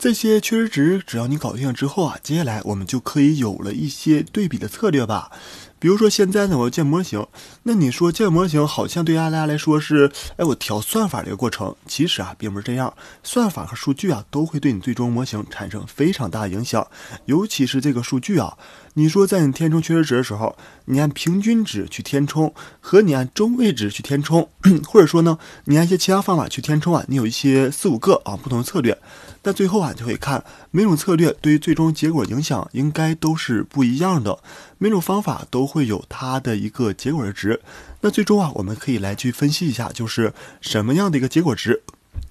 这些确实值，只要你搞定了之后啊，接下来我们就可以有了一些对比的策略吧。比如说现在呢，我要建模型，那你说建模型好像对大家来说是，哎，我调算法的一个过程，其实啊并不是这样，算法和数据啊都会对你最终模型产生非常大影响，尤其是这个数据啊。你说在你填充缺失值的时候，你按平均值去填充，和你按中位值去填充，或者说呢，你按一些其他方法去填充啊，你有一些四五个啊不同的策略，那最后啊就可以看每种策略对于最终结果影响应该都是不一样的，每种方法都会有它的一个结果的值，那最终啊我们可以来去分析一下，就是什么样的一个结果值。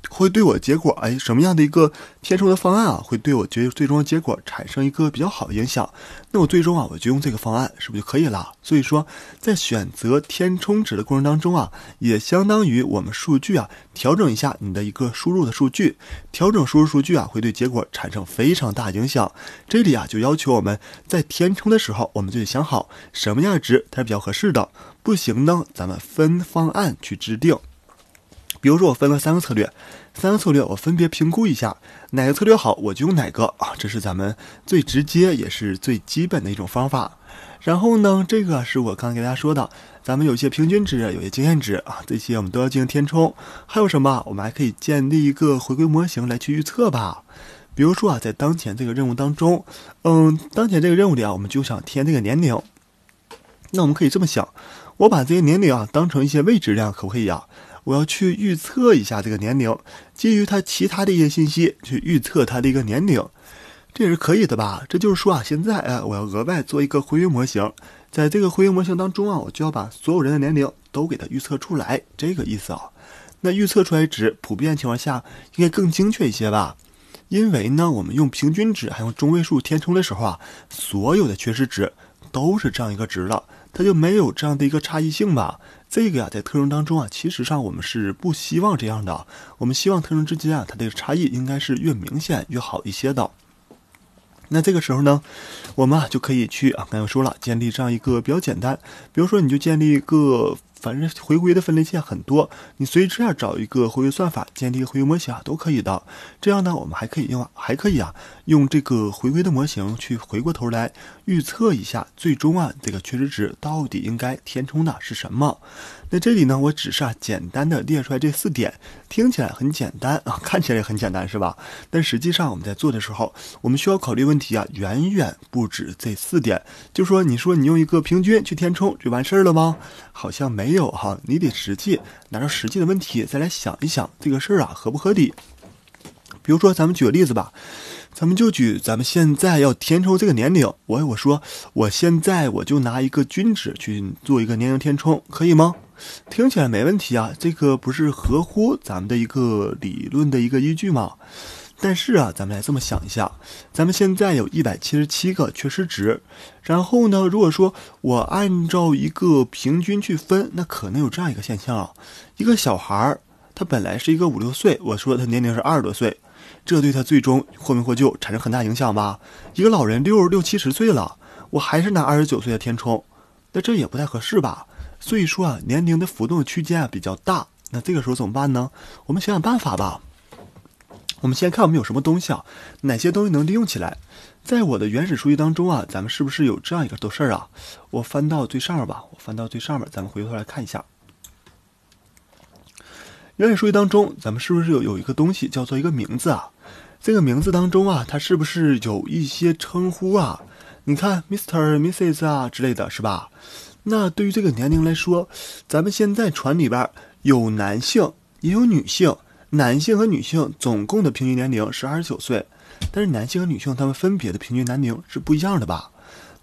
会对我结果哎，什么样的一个填充的方案啊，会对我结最终的结果产生一个比较好的影响？那我最终啊，我就用这个方案，是不是就可以了？所以说，在选择填充值的过程当中啊，也相当于我们数据啊，调整一下你的一个输入的数据，调整输入数据啊，会对结果产生非常大影响。这里啊，就要求我们在填充的时候，我们就得想好什么样的值它是比较合适的。不行呢，咱们分方案去制定。比如说，我分了三个策略，三个策略我分别评估一下，哪个策略好我就用哪个啊，这是咱们最直接也是最基本的一种方法。然后呢，这个是我刚才给大家说的，咱们有些平均值，有些经验值啊，这些我们都要进行填充。还有什么？我们还可以建立一个回归模型来去预测吧。比如说啊，在当前这个任务当中，嗯，当前这个任务里啊，我们就想填这个年龄。那我们可以这么想，我把这些年龄啊当成一些未知量，可不可以啊？我要去预测一下这个年龄，基于他其他的一些信息去预测他的一个年龄，这也是可以的吧？这就是说啊，现在啊，我要额外做一个回归模型，在这个回归模型当中啊，我就要把所有人的年龄都给他预测出来，这个意思啊。那预测出来值，普遍情况下应该更精确一些吧？因为呢，我们用平均值还用中位数填充的时候啊，所有的缺失值都是这样一个值了，它就没有这样的一个差异性吧？这个呀，在特征当中啊，其实上我们是不希望这样的。我们希望特征之间啊，它这个差异应该是越明显越好一些的。那这个时候呢，我们啊就可以去啊，刚才说了，建立这样一个比较简单，比如说你就建立一个。反正回归的分类线很多，你随啊找一个回归算法建立一个回归模型啊，都可以的。这样呢，我们还可以用还可以啊，用这个回归的模型去回过头来预测一下，最终啊，这个缺失值到底应该填充的是什么。那这里呢，我只是啊简单的列出来这四点，听起来很简单啊，看起来也很简单，是吧？但实际上我们在做的时候，我们需要考虑问题啊，远远不止这四点。就说你说你用一个平均去填充就完事儿了吗？好像没有哈，你得实际拿着实际的问题再来想一想这个事儿啊合不合理。比如说咱们举个例子吧，咱们就举咱们现在要填充这个年龄，我我说我现在我就拿一个均值去做一个年龄填充，可以吗？听起来没问题啊，这个不是合乎咱们的一个理论的一个依据吗？但是啊，咱们来这么想一下，咱们现在有一百七十七个缺失值，然后呢，如果说我按照一个平均去分，那可能有这样一个现象：一个小孩儿他本来是一个五六岁，我说他年龄是二十多岁，这对他最终获没获救产生很大影响吧？一个老人六六七十岁了，我还是拿二十九岁的填充，那这也不太合适吧？所以说啊，年龄的浮动区间啊比较大。那这个时候怎么办呢？我们想想办法吧。我们先看我们有什么东西啊，哪些东西能利用起来？在我的原始数据当中啊，咱们是不是有这样一个事儿啊？我翻到最上面吧。我翻到最上面，咱们回头来看一下。原始数据当中，咱们是不是有有一个东西叫做一个名字啊？这个名字当中啊，它是不是有一些称呼啊？你看，Mr、Mrs 啊之类的是吧？那对于这个年龄来说，咱们现在船里边有男性也有女性，男性和女性总共的平均年龄是二十九岁，但是男性和女性他们分别的平均年龄是不一样的吧？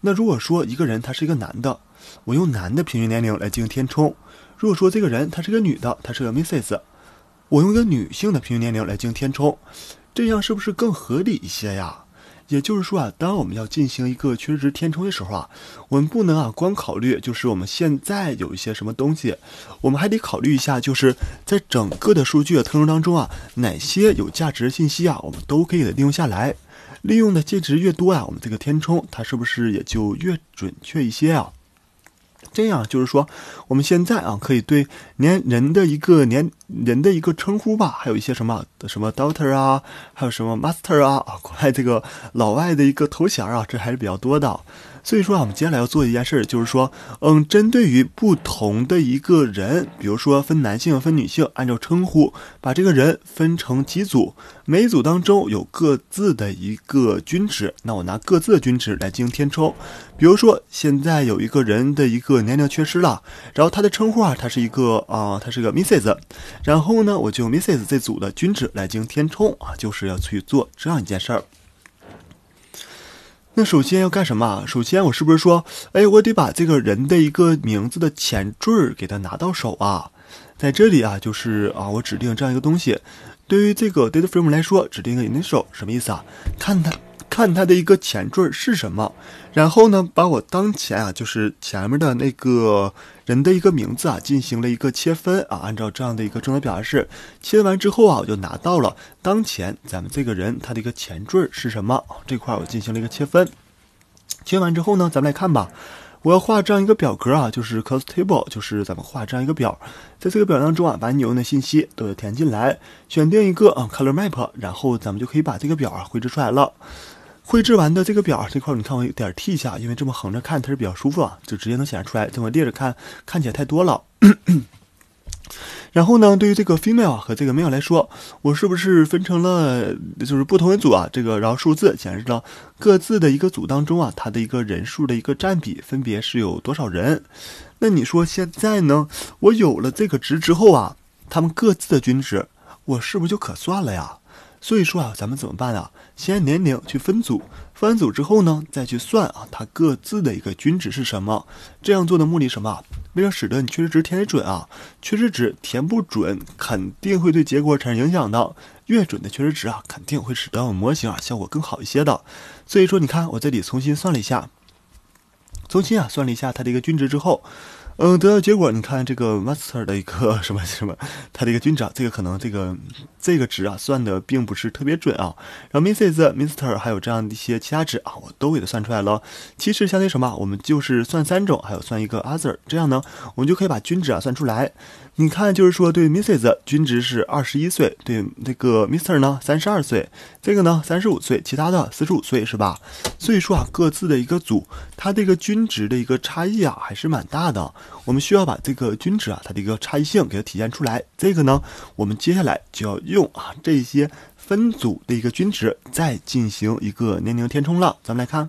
那如果说一个人他是一个男的，我用男的平均年龄来进行填充；如果说这个人他是个女的，她是个 m i s s s 我用一个女性的平均年龄来进行填充，这样是不是更合理一些呀？也就是说啊，当我们要进行一个缺失值填充的时候啊，我们不能啊光考虑就是我们现在有一些什么东西，我们还得考虑一下，就是在整个的数据的特征当中啊，哪些有价值的信息啊，我们都可以给利用下来，利用的介值越多啊，我们这个填充它是不是也就越准确一些啊？这样就是说，我们现在啊，可以对年人的一个年人的一个称呼吧，还有一些什么什么 doctor 啊，还有什么 master 啊，啊，国外这个老外的一个头衔啊，这还是比较多的。所以说啊，我们接下来要做一件事儿，就是说，嗯，针对于不同的一个人，比如说分男性分女性，按照称呼把这个人分成几组，每组当中有各自的一个均值，那我拿各自的均值来进行填充。比如说现在有一个人的一个年龄缺失了，然后他的称呼啊，他是一个啊，他是个 misses，然后呢，我就 misses 这组的均值来进行填充啊，就是要去做这样一件事儿。那首先要干什么？首先我是不是说，哎，我得把这个人的一个名字的前缀儿给他拿到手啊？在这里啊，就是啊，我指定这样一个东西，对于这个 data frame 来说，指定一个 initial 什么意思啊？看它，看它的一个前缀儿是什么，然后呢，把我当前啊，就是前面的那个。人的一个名字啊，进行了一个切分啊，按照这样的一个正则表达式切完之后啊，我就拿到了当前咱们这个人他的一个前缀是什么这块儿我进行了一个切分，切完之后呢，咱们来看吧，我要画这样一个表格啊，就是 cos table，就是咱们画这样一个表，在这个表当中啊，把你有的信息都要填进来，选定一个啊 color map，然后咱们就可以把这个表啊绘制出来了。绘制完的这个表这块，你看我有点替一下，因为这么横着看它是比较舒服啊，就直接能显示出来。这么列着看，看起来太多了。然后呢，对于这个 female 和这个 male 来说，我是不是分成了就是不同的组啊？这个然后数字显示到各自的一个组当中啊，它的一个人数的一个占比分别是有多少人？那你说现在呢，我有了这个值之后啊，他们各自的均值，我是不是就可算了呀？所以说啊，咱们怎么办啊？先年龄去分组，分完组之后呢，再去算啊，它各自的一个均值是什么？这样做的目的什么？为了使得你缺失值填得准啊，缺失值填不准肯定会对结果产生影响的。越准的缺失值啊，肯定会使得我们模型啊效果更好一些的。所以说，你看我这里重新算了一下，重新啊算了一下它的一个均值之后。嗯，得到结果，你看这个 master 的一个 什么什么，他的一个均值，啊，这个可能这个这个值啊，算的并不是特别准啊。然后 misses、m s t e r 还有这样的一些其他值啊，我都给它算出来了。其实相当于什么，我们就是算三种，还有算一个 other，这样呢，我们就可以把均值啊算出来。你看，就是说对 misses 均值是二十一岁，对那个 m i s t e r 呢三十二岁，这个呢三十五岁，其他的四十五岁是吧？所以说啊，各自的一个组，它这个均值的一个差异啊，还是蛮大的。我们需要把这个均值啊，它的一个差异性给它体现出来。这个呢，我们接下来就要用啊这些分组的一个均值再进行一个年龄填充了。咱们来看，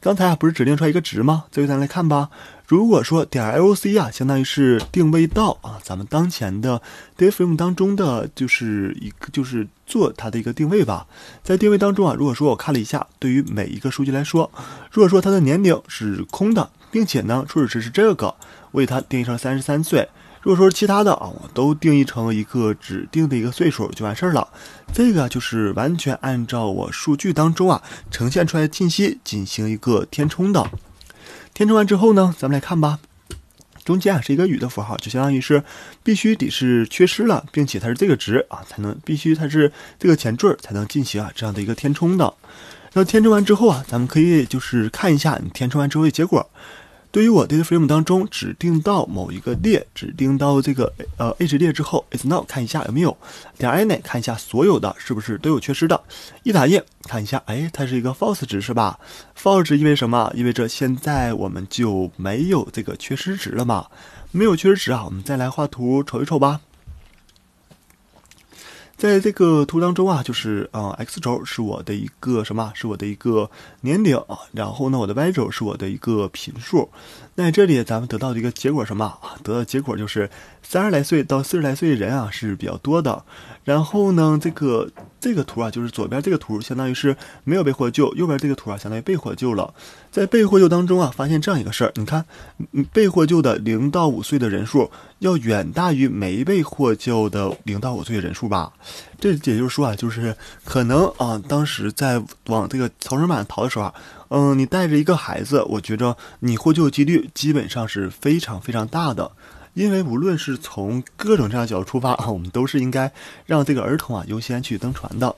刚才啊不是指定出来一个值吗？这回咱来看吧。如果说点 LOC 啊，相当于是定位到啊咱们当前的 d i f f r m 当中的就是一个就是做它的一个定位吧。在定位当中啊，如果说我看了一下，对于每一个数据来说，如果说它的年龄是空的。并且呢，初始值是这个，为它定义成三十三岁。如果说其他的啊，我都定义成一个指定的一个岁数就完事儿了。这个就是完全按照我数据当中啊呈现出来的信息进行一个填充的。填充完之后呢，咱们来看吧。中间啊是一个与的符号，就相当于是必须得是缺失了，并且它是这个值啊才能必须它是这个前缀才能进行啊这样的一个填充的。那填充完之后啊，咱们可以就是看一下你填充完之后的结果。对于我 DataFrame 当中指定到某一个列，指定到这个呃 H 列之后 i s n o w 看一下有没有。点 any 看一下所有的是不是都有缺失的。一打印看一下，哎，它是一个 False 值是吧？False 值意味什么？意味着现在我们就没有这个缺失值了嘛？没有缺失值啊，我们再来画图瞅一瞅吧。在这个图当中啊，就是，啊 x 轴是我的一个什么，是我的一个年龄然后呢，我的 Y 轴是我的一个频数，那这里咱们得到的一个结果什么啊？得到结果就是。三十来岁到四十来岁的人啊，是比较多的。然后呢，这个这个图啊，就是左边这个图，相当于是没有被获救；右边这个图啊，相当于被获救了。在被获救当中啊，发现这样一个事儿：，你看，被获救的零到五岁的人数要远大于没被获救的零到五岁的人数吧？这也就是说啊，就是可能啊，当时在往这个逃生板逃的时候啊，嗯，你带着一个孩子，我觉着你获救几率基本上是非常非常大的。因为无论是从各种这样角度出发啊，我们都是应该让这个儿童啊优先去登船的。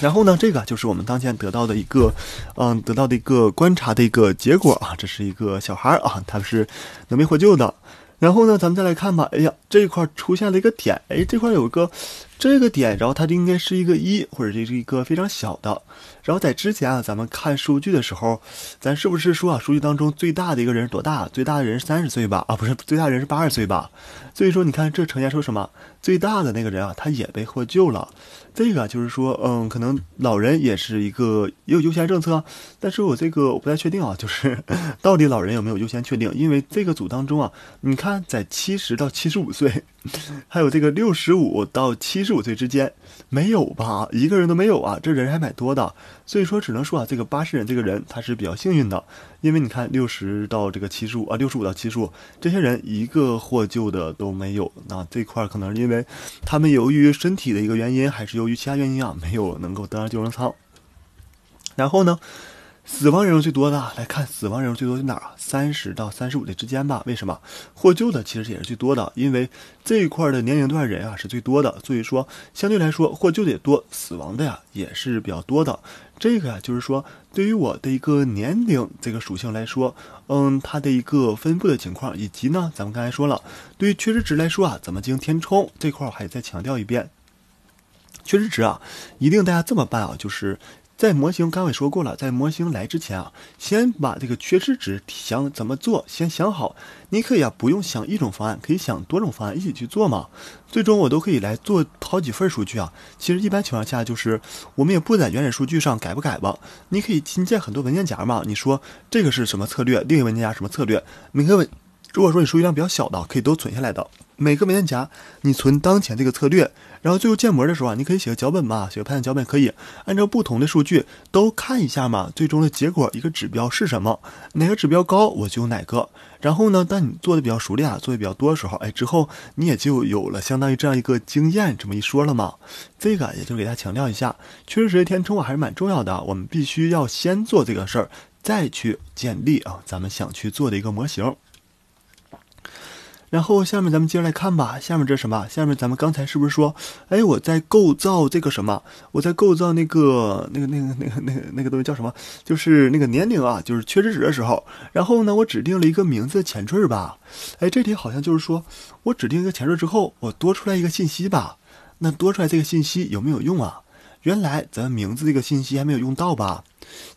然后呢，这个就是我们当前得到的一个，嗯，得到的一个观察的一个结果啊。这是一个小孩啊，他是能被获救的。然后呢，咱们再来看吧。哎呀，这一块出现了一个点，哎，这块有个。这个点，然后它就应该是一个一，或者这是一个非常小的。然后在之前啊，咱们看数据的时候，咱是不是说啊，数据当中最大的一个人多大？最大的人是三十岁吧？啊，不是，最大的人是八十岁吧？所以说，你看这呈现出什么最大的那个人啊，他也被获救了。这个就是说，嗯，可能老人也是一个有优先政策，但是我这个我不太确定啊，就是 到底老人有没有优先确定？因为这个组当中啊，你看在七十到七十五岁，还有这个六十五到七十。十五岁之间没有吧，一个人都没有啊，这人还蛮多的，所以说只能说啊，这个八十人这个人他是比较幸运的，因为你看六十到这个七十五啊，六十五到七十五这些人一个获救的都没有，那这块可能是因为他们由于身体的一个原因，还是由于其他原因啊，没有能够登上救生舱，然后呢？死亡人数最多的来看，死亡人数最多在哪儿啊？三十到三十五岁之间吧。为什么获救的其实也是最多的？因为这一块的年龄段人啊是最多的，所以说相对来说获救的也多，死亡的呀也是比较多的。这个呀就是说对于我的一个年龄这个属性来说，嗯，它的一个分布的情况，以及呢，咱们刚才说了，对于缺失值来说啊，怎么进行填充？这块我再强调一遍，缺失值啊，一定大家这么办啊，就是。在模型，刚才说过了，在模型来之前啊，先把这个缺失值想怎么做，先想好。你可以啊，不用想一种方案，可以想多种方案一起去做嘛。最终我都可以来做好几份数据啊。其实一般情况下，就是我们也不在原始数据上改不改吧。你可以新建很多文件夹嘛。你说这个是什么策略？另一个文件夹什么策略？每个文。如果说你数据量比较小的，可以都存下来的。每个文件夹你存当前这个策略，然后最后建模的时候啊，你可以写个脚本嘛，写个判断脚本，可以按照不同的数据都看一下嘛，最终的结果一个指标是什么，哪个指标高我就用哪个。然后呢，当你做的比较熟练啊，做的比较多的时候，哎，之后你也就有了相当于这样一个经验，这么一说了嘛。这个也就给大家强调一下，确实填充啊还是蛮重要的我们必须要先做这个事儿，再去建立啊咱们想去做的一个模型。然后下面咱们接着来看吧，下面这什么？下面咱们刚才是不是说，哎，我在构造这个什么？我在构造那个、那个、那个、那个、那个、那个东西叫什么？就是那个年龄啊，就是缺失值的时候。然后呢，我指定了一个名字前缀吧。哎，这里好像就是说我指定一个前缀之后，我多出来一个信息吧。那多出来这个信息有没有用啊？原来咱名字这个信息还没有用到吧？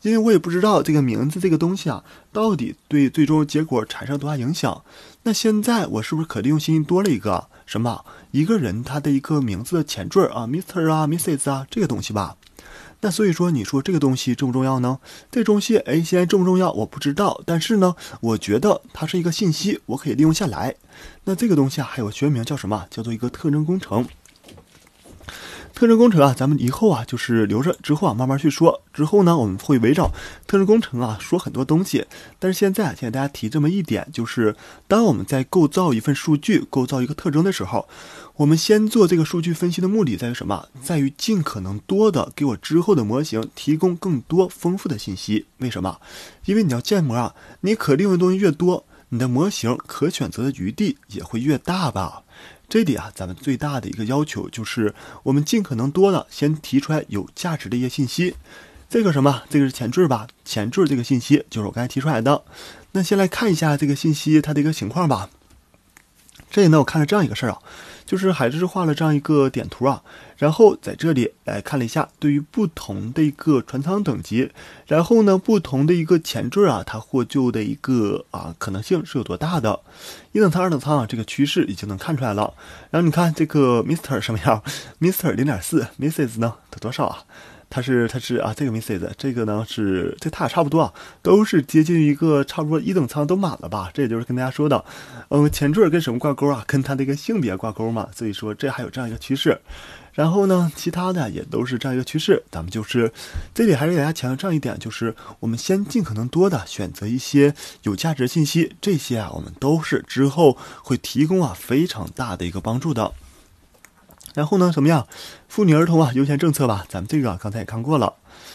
因为我也不知道这个名字这个东西啊，到底对最终结果产生多大影响？那现在我是不是可利用信息多了一个？什么一个人他的一个名字的前缀啊，Mr 啊，Mrs 啊，这个东西吧？那所以说，你说这个东西重不重要呢？这东西，哎，现在重不重要我不知道。但是呢，我觉得它是一个信息，我可以利用下来。那这个东西啊，还有学名叫什么？叫做一个特征工程。特征工程啊，咱们以后啊就是留着之后啊慢慢去说。之后呢，我们会围绕特征工程啊说很多东西。但是现在啊，先给大家提这么一点，就是当我们在构造一份数据、构造一个特征的时候，我们先做这个数据分析的目的在于什么？在于尽可能多的给我之后的模型提供更多丰富的信息。为什么？因为你要建模啊，你可利用的东西越多，你的模型可选择的余地也会越大吧。这里啊，咱们最大的一个要求就是，我们尽可能多的先提出来有价值的一些信息。这个什么？这个是前缀吧？前缀这个信息就是我刚才提出来的。那先来看一下这个信息它的一个情况吧。这里呢，我看了这样一个事儿啊，就是海就是画了这样一个点图啊，然后在这里来看了一下，对于不同的一个船舱等级，然后呢，不同的一个前缀啊，它获救的一个啊可能性是有多大的？一等舱、二等舱啊，这个趋势已经能看出来了。然后你看这个 Mister 什么样？Mister 零点四，Mrs 呢？得多少啊？它是，它是啊，这个没塞 s 这个呢是，这它俩差不多啊，都是接近一个差不多一等舱都满了吧，这也就是跟大家说的，嗯，前缀跟什么挂钩啊？跟它的一个性别挂钩嘛，所以说这还有这样一个趋势，然后呢，其他的也都是这样一个趋势，咱们就是这里还是给大家强调这样一点，就是我们先尽可能多的选择一些有价值的信息，这些啊我们都是之后会提供啊非常大的一个帮助的。然后呢？怎么样？妇女儿童啊，优先政策吧，咱们这个刚才也看过了。